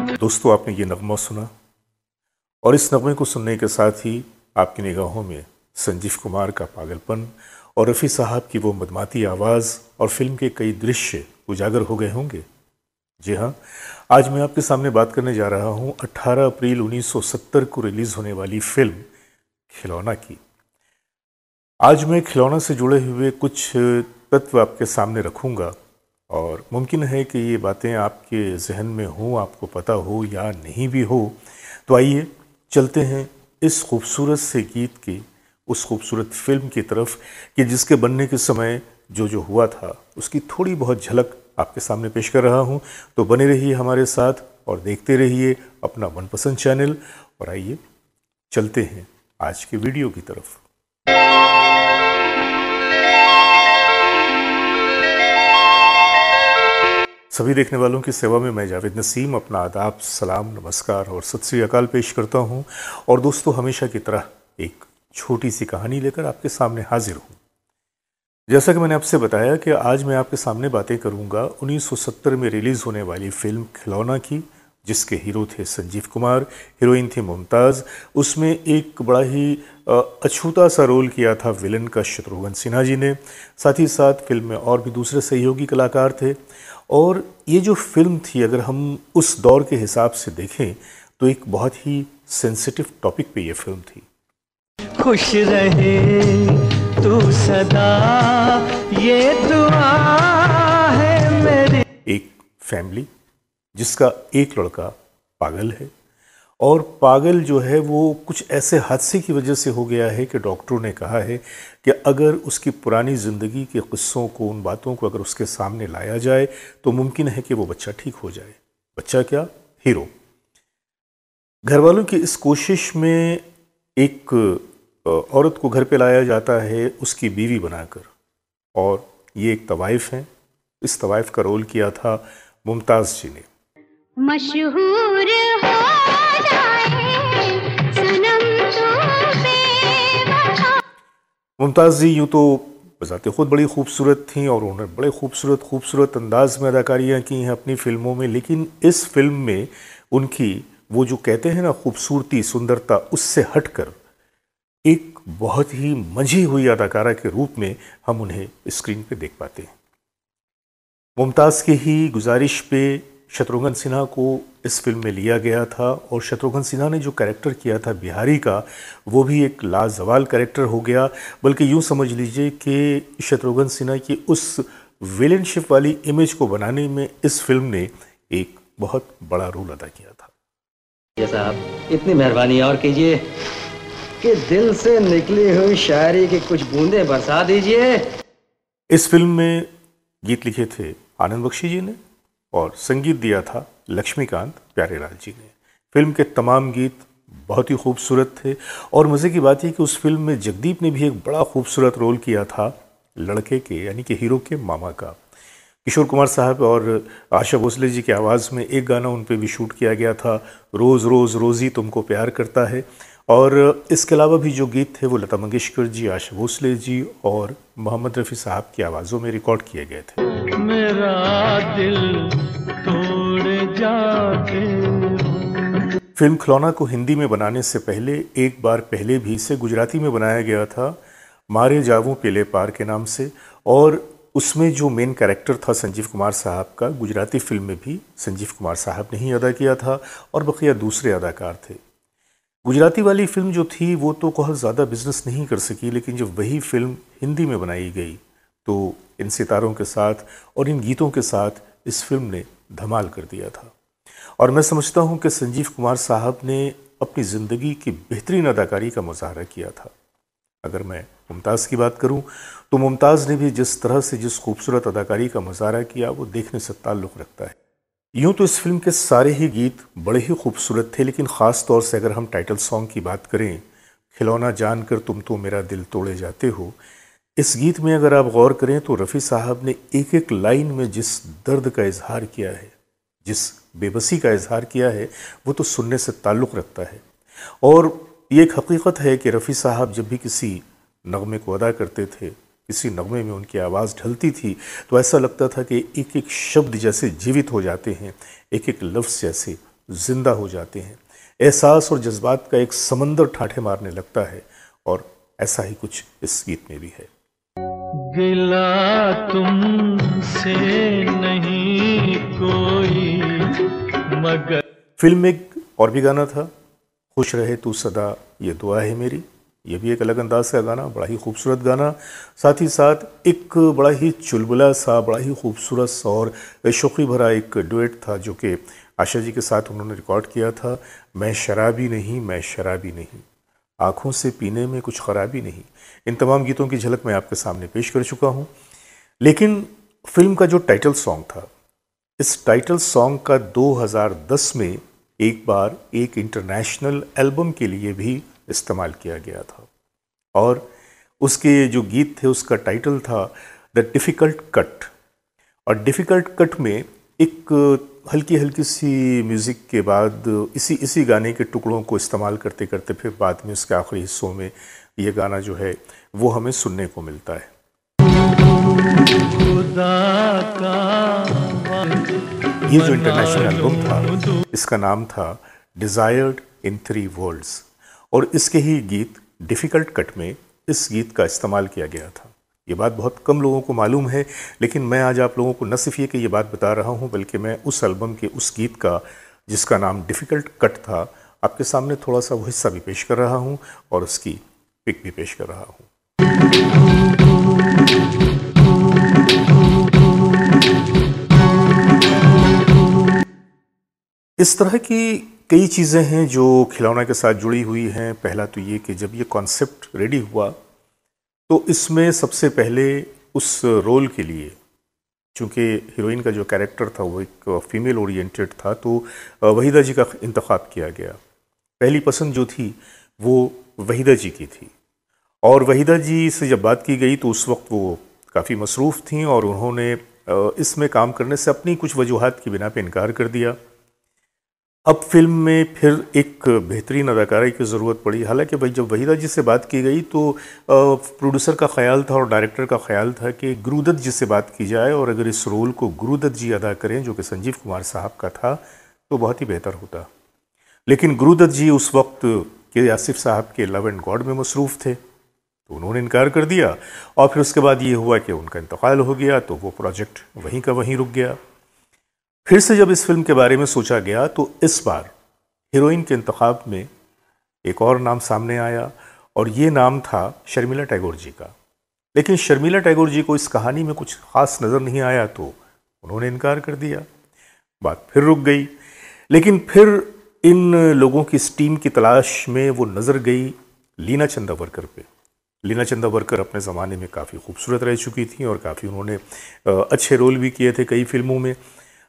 दोस्तों आपने ये नगमा सुना और इस नगमे को सुनने के साथ ही आपकी निगाहों में संजीव कुमार का पागलपन और रफ़ी साहब की वो मदमाती आवाज़ और फिल्म के कई दृश्य उजागर हो गए होंगे जी हाँ आज मैं आपके सामने बात करने जा रहा हूँ 18 अप्रैल 1970 को रिलीज़ होने वाली फिल्म खिलौना की आज मैं खिलौना से जुड़े हुए कुछ तत्व आपके सामने रखूँगा और मुमकिन है कि ये बातें आपके जहन में हो आपको पता हो या नहीं भी हो तो आइए चलते हैं इस खूबसूरत से गीत के उस खूबसूरत फिल्म की तरफ कि जिसके बनने के समय जो जो हुआ था उसकी थोड़ी बहुत झलक आपके सामने पेश कर रहा हूँ तो बने रहिए हमारे साथ और देखते रहिए अपना मनपसंद चैनल और आइए चलते हैं आज के वीडियो की तरफ सभी देखने वालों की सेवा में मैं जावेद नसीम अपना आदाब सलाम नमस्कार और सत श्री अकाल पेश करता हूँ और दोस्तों हमेशा की तरह एक छोटी सी कहानी लेकर आपके सामने हाजिर हूँ जैसा कि मैंने आपसे बताया कि आज मैं आपके सामने बातें करूँगा 1970 में रिलीज़ होने वाली फिल्म खिलौना की जिसके हीरो थे संजीव कुमार हीरोइन थी मुमताज़ उसमें एक बड़ा ही अछूता सा रोल किया था विलन का शत्रुघ्न सिन्हा जी ने साथ ही साथ फिल्म में और भी दूसरे सहयोगी कलाकार थे और ये जो फिल्म थी अगर हम उस दौर के हिसाब से देखें तो एक बहुत ही सेंसिटिव टॉपिक पे ये फिल्म थी खुश रहे तू सदा ये दुआ है मेरे एक फैमिली जिसका एक लड़का पागल है और पागल जो है वो कुछ ऐसे हादसे की वजह से हो गया है कि डॉक्टरों ने कहा है कि अगर उसकी पुरानी ज़िंदगी के क़स्सों को उन बातों को अगर उसके सामने लाया जाए तो मुमकिन है कि वो बच्चा ठीक हो जाए बच्चा क्या हीरो घर वालों की इस कोशिश में एक औरत को घर पे लाया जाता है उसकी बीवी बनाकर और ये एक तवाइफ है इस तवाइफ का रोल किया था मुमताज़ जी ने मशहूर हो मुमताज़ जी यूँ तो बजात खुद बड़ी खूबसूरत थी और उन्होंने बड़े खूबसूरत खूबसूरत अंदाज में अदाकारियाँ की हैं अपनी फ़िल्मों में लेकिन इस फिल्म में उनकी वो जो कहते हैं ना खूबसूरती सुंदरता उससे हटकर एक बहुत ही मंझी हुई अदाकारा के रूप में हम उन्हें स्क्रीन पे देख पाते हैं मुमताज़ के ही गुजारिश पे शत्रुघ्न सिन्हा को इस फिल्म में लिया गया था और शत्रुघ्न सिन्हा ने जो कैरेक्टर किया था बिहारी का वो भी एक लाजवाल कैरेक्टर हो गया बल्कि यूँ समझ लीजिए कि शत्रुघ्न सिन्हा की उस विलनशिप वाली इमेज को बनाने में इस फिल्म ने एक बहुत बड़ा रोल अदा किया था साहब इतनी मेहरबानी और कीजिए कि दिल से निकली हुई शायरी की कुछ बूंदें बरसा दीजिए इस फिल्म में गीत लिखे थे आनंद बख्शी जी ने और संगीत दिया था लक्ष्मीकांत प्यारेलाल जी ने फिल्म के तमाम गीत बहुत ही खूबसूरत थे और मज़े की बात यह कि उस फिल्म में जगदीप ने भी एक बड़ा खूबसूरत रोल किया था लड़के के यानी कि हीरो के मामा का किशोर कुमार साहब और आशा भोसले जी की आवाज़ में एक गाना उन पर भी शूट किया गया था रोज़ रोज़ रोज़ी तुमको प्यार करता है और इसके अलावा भी जो गीत थे वो लता मंगेशकर जी आशा भोसले जी और मोहम्मद रफ़ी साहब की आवाज़ों में रिकॉर्ड किए गए थे मेरा दिल तोड़ जाते फिल्म खिलौना को हिंदी में बनाने से पहले एक बार पहले भी इसे गुजराती में बनाया गया था मारे जावू पेले पार के नाम से और उसमें जो मेन कैरेक्टर था संजीव कुमार साहब का गुजराती फिल्म में भी संजीव कुमार साहब ने ही अदा किया था और बकिया दूसरे अदाकार थे गुजराती वाली फिल्म जो थी वो तो बहुत ज़्यादा बिजनेस नहीं कर सकी लेकिन जब वही फिल्म हिंदी में बनाई गई तो इन सितारों के साथ और इन गीतों के साथ इस फिल्म ने धमाल कर दिया था और मैं समझता हूँ कि संजीव कुमार साहब ने अपनी ज़िंदगी की बेहतरीन अदाकारी का मुजाहरा किया था अगर मैं मुमताज़ की बात करूँ तो मुमताज़ ने भी जिस तरह से जिस खूबसूरत अदाकारी का मुजाहरा किया वो देखने से ताल्लुक़ रखता है यूँ तो इस फिल्म के सारे ही गीत बड़े ही खूबसूरत थे लेकिन ख़ास तौर से अगर हम टाइटल सॉन्ग की बात करें खिलौना जान कर तुम तो मेरा दिल तोड़े जाते हो इस गीत में अगर आप गौर करें तो रफ़ी साहब ने एक एक लाइन में जिस दर्द का इजहार किया है जिस बेबसी का इजहार किया है वो तो सुनने से ताल्लुक़ रखता है और ये एक हकीकत है कि रफ़ी साहब जब भी किसी नगमे को अदा करते थे किसी नगमे में उनकी आवाज़ ढलती थी तो ऐसा लगता था कि एक एक शब्द जैसे जीवित हो जाते हैं एक एक लफ्ज़ जैसे ज़िंदा हो जाते हैं एहसास और जज्बात का एक समंदर ठाठे मारने लगता है और ऐसा ही कुछ इस गीत में भी है गिला तुमसे नहीं कोई मगर फिल्म में एक और भी गाना था खुश रहे तू सदा ये दुआ है मेरी ये भी एक अलग अंदाज का गाना बड़ा ही खूबसूरत गाना साथ ही साथ एक बड़ा ही चुलबुला सा बड़ा ही खूबसूरत सा और शौकी भरा एक डुएट था जो कि आशा जी के साथ उन्होंने रिकॉर्ड किया था मैं शराबी नहीं मैं शराबी नहीं आँखों से पीने में कुछ खराबी नहीं इन तमाम गीतों की झलक मैं आपके सामने पेश कर चुका हूँ लेकिन फिल्म का जो टाइटल सॉन्ग था इस टाइटल सॉन्ग का 2010 में एक बार एक इंटरनेशनल एल्बम के लिए भी इस्तेमाल किया गया था और उसके जो गीत थे उसका टाइटल था द डिफ़िकल्ट कट और डिफ़िकल्ट कट में एक हल्की हल्की सी म्यूज़िक के बाद इसी इसी गाने के टुकड़ों को इस्तेमाल करते करते फिर बाद में उसके आखिरी हिस्सों में ये गाना जो है वो हमें सुनने को मिलता है ये जो इंटरनेशनल एल्बम था इसका नाम था डिज़ायर्ड इन थ्री वर्ल्ड्स और इसके ही गीत डिफ़िकल्ट कट में इस गीत का इस्तेमाल किया गया था ये बात बहुत कम लोगों को मालूम है लेकिन मैं आज आप लोगों को न सिर्फ ये कि ये बात बता रहा हूँ बल्कि मैं उस एल्बम के उस गीत का जिसका नाम डिफ़िकल्ट कट था आपके सामने थोड़ा सा वो हिस्सा भी पेश कर रहा हूँ और उसकी पिक भी पेश कर रहा हूँ इस तरह की कई चीज़ें हैं जो खिलौना के साथ जुड़ी हुई हैं पहला तो ये कि जब ये कॉन्सेप्ट रेडी हुआ तो इसमें सबसे पहले उस रोल के लिए चूँकि हीरोइन का जो कैरेक्टर था वो एक फ़ीमेल ओरिएंटेड था तो वहीदा जी का इंतखब किया गया पहली पसंद जो थी वो वहीदा जी की थी और वहीदा जी से जब बात की गई तो उस वक्त वो काफ़ी मसरूफ़ थी और उन्होंने इसमें काम करने से अपनी कुछ वजूहत की बिना पर इनकार कर दिया अब फिल्म में फिर एक बेहतरीन अदाकारी की ज़रूरत पड़ी हालांकि भाई जब वहीदा जी से बात की गई तो प्रोड्यूसर का ख्याल था और डायरेक्टर का ख्याल था कि गुरुदत्त जी से बात की जाए और अगर इस रोल को गुरुदत्त जी अदा करें जो कि संजीव कुमार साहब का था तो बहुत ही बेहतर होता लेकिन गुरुदत्त जी उस वक्त के आसिफ साहब के लव एंड गॉड में मसरूफ़ थे तो उन्होंने इनकार कर दिया और फिर उसके बाद ये हुआ कि उनका इंतकाल हो गया तो वो प्रोजेक्ट वहीं का वहीं रुक गया फिर से जब इस फिल्म के बारे में सोचा गया तो इस बार हीरोइन के इंतखब में एक और नाम सामने आया और ये नाम था शर्मिला टैगोर जी का लेकिन शर्मिला टैगोर जी को इस कहानी में कुछ खास नज़र नहीं आया तो उन्होंने इनकार कर दिया बात फिर रुक गई लेकिन फिर इन लोगों की इस टीम की तलाश में वो नज़र गई लीना चंदावरकर पे लीना चंदावरकर अपने ज़माने में काफ़ी खूबसूरत रह चुकी थी और काफ़ी उन्होंने अच्छे रोल भी किए थे कई फिल्मों में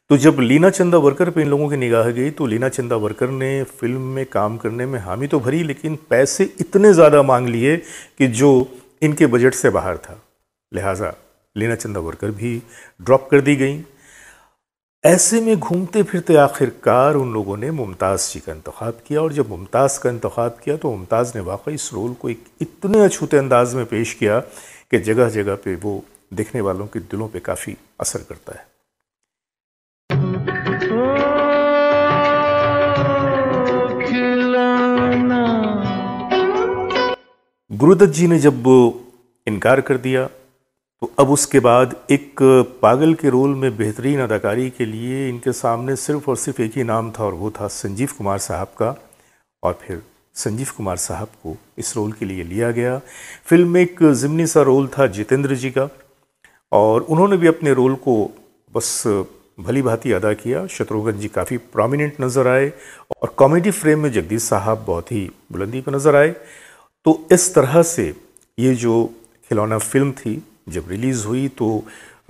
तो जब लीना चंदा वर्कर पे इन लोगों की निगाह गई तो लीना चंदा वर्कर ने फिल्म में काम करने में हामी तो भरी लेकिन पैसे इतने ज़्यादा मांग लिए कि जो इनके बजट से बाहर था लिहाजा लीना चंदा वर्कर भी ड्रॉप कर दी गई ऐसे में घूमते फिरते आखिरकार उन लोगों ने मुमताज़ जी का इंतखब किया और जब मुमताज़ का इंतखब किया तो मुमताज़ ने वाकई इस रोल को एक इतने अछूते अंदाज में पेश किया कि जगह जगह पे वो देखने वालों के दिलों पे काफ़ी असर करता है गुरुदत्त जी ने जब इनकार कर दिया तो अब उसके बाद एक पागल के रोल में बेहतरीन अदाकारी के लिए इनके सामने सिर्फ और सिर्फ एक ही नाम था और वो था संजीव कुमार साहब का और फिर संजीव कुमार साहब को इस रोल के लिए लिया गया फिल्म में एक ज़िमनी सा रोल था जितेंद्र जी का और उन्होंने भी अपने रोल को बस भली भांति अदा किया शत्रुघ्न जी काफ़ी प्रोमिनेंट नज़र आए और कॉमेडी फ्रेम में जगदीश साहब बहुत ही बुलंदी पर नज़र आए तो इस तरह से ये जो खिलौना फिल्म थी जब रिलीज़ हुई तो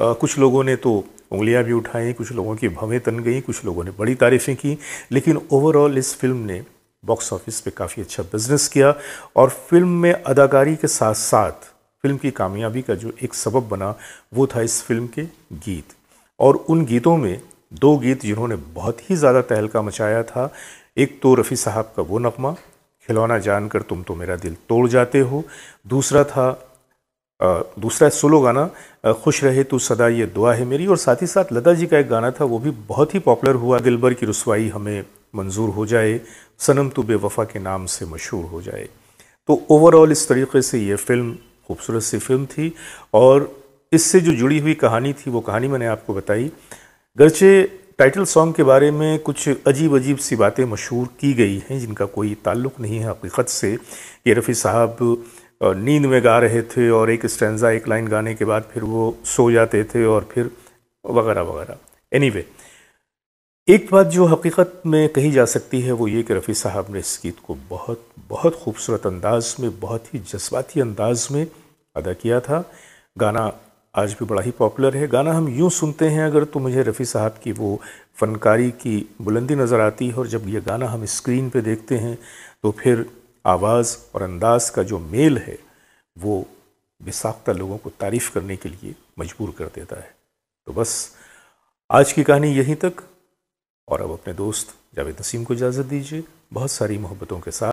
आ, कुछ लोगों ने तो उंगलियां भी उठाई कुछ लोगों की भवें तन गई कुछ लोगों ने बड़ी तारीफ़ें की लेकिन ओवरऑल इस फिल्म ने बॉक्स ऑफिस पे काफ़ी अच्छा बिजनेस किया और फिल्म में अदाकारी के साथ साथ फिल्म की कामयाबी का जो एक सबब बना वो था इस फिल्म के गीत और उन गीतों में दो गीत जिन्होंने बहुत ही ज़्यादा तहलका मचाया था एक तो रफ़ी साहब का वो नगमा खिलौना जानकर तुम तो मेरा दिल तोड़ जाते हो दूसरा था दूसरा सोलो गाना खुश रहे तू सदा ये दुआ है मेरी और साथ ही साथ लता जी का एक गाना था वो भी बहुत ही पॉपुलर हुआ दिलबर की रसवाई हमें मंजूर हो जाए सनम तो बेवफा के नाम से मशहूर हो जाए तो ओवरऑल इस तरीके से ये फिल्म खूबसूरत सी फिल्म थी और इससे जो जुड़ी हुई कहानी थी वो कहानी मैंने आपको बताई गरचे टाइटल सॉन्ग के बारे में कुछ अजीब अजीब सी बातें मशहूर की गई हैं जिनका कोई ताल्लुक नहीं है हकीकत से ये रफ़ी साहब नींद में गा रहे थे और एक स्टैंडा एक लाइन गाने के बाद फिर वो सो जाते थे और फिर वगैरह वगैरह एनी anyway, एक बात जो हकीकत में कही जा सकती है वो ये कि रफ़ी साहब ने इस गीत को बहुत बहुत खूबसूरत अंदाज में बहुत ही जज्बाती अंदाज में अदा किया था गाना आज भी बड़ा ही पॉपुलर है गाना हम यूँ सुनते हैं अगर तो मुझे रफ़ी साहब की वो फ़नकारी की बुलंदी नज़र आती है और जब ये गाना हम स्क्रीन पे देखते हैं तो फिर आवाज़ और अंदाज का जो मेल है वो बेसाख्ता लोगों को तारीफ़ करने के लिए मजबूर कर देता है तो बस आज की कहानी यहीं तक और अब अपने दोस्त जावेद नसीम को इजाज़त दीजिए बहुत सारी मोहब्बतों के साथ